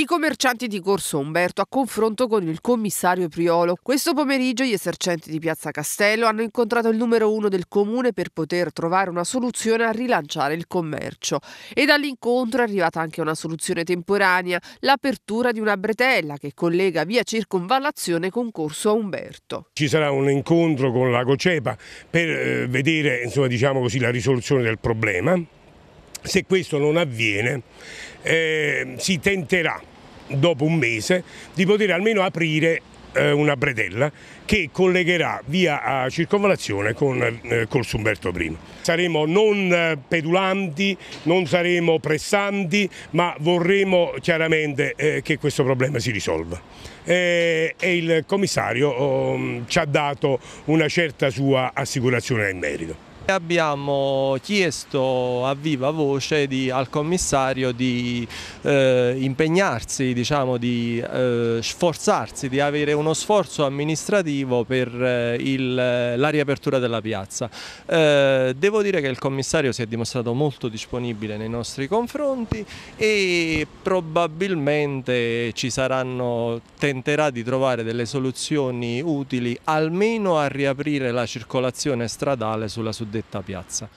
i commercianti di Corso Umberto a confronto con il commissario Priolo. Questo pomeriggio gli esercenti di Piazza Castello hanno incontrato il numero uno del comune per poter trovare una soluzione a rilanciare il commercio e dall'incontro è arrivata anche una soluzione temporanea, l'apertura di una bretella che collega via Circonvallazione con Corso Umberto. Ci sarà un incontro con la Cocepa per eh, vedere insomma, diciamo così, la risoluzione del problema se questo non avviene eh, si tenterà dopo un mese di poter almeno aprire eh, una bretella che collegherà via a circonvalazione con eh, Corso Umberto I. Saremo non eh, pedulanti, non saremo pressanti, ma vorremmo chiaramente eh, che questo problema si risolva. Eh, e il commissario oh, ci ha dato una certa sua assicurazione in merito. Abbiamo chiesto a viva voce di, al commissario di eh, impegnarsi, diciamo, di eh, sforzarsi, di avere uno sforzo amministrativo per eh, la riapertura della piazza. Eh, devo dire che il commissario si è dimostrato molto disponibile nei nostri confronti e probabilmente ci saranno, tenterà di trovare delle soluzioni utili almeno a riaprire la circolazione stradale sulla suddivisione cosiddetta piazza.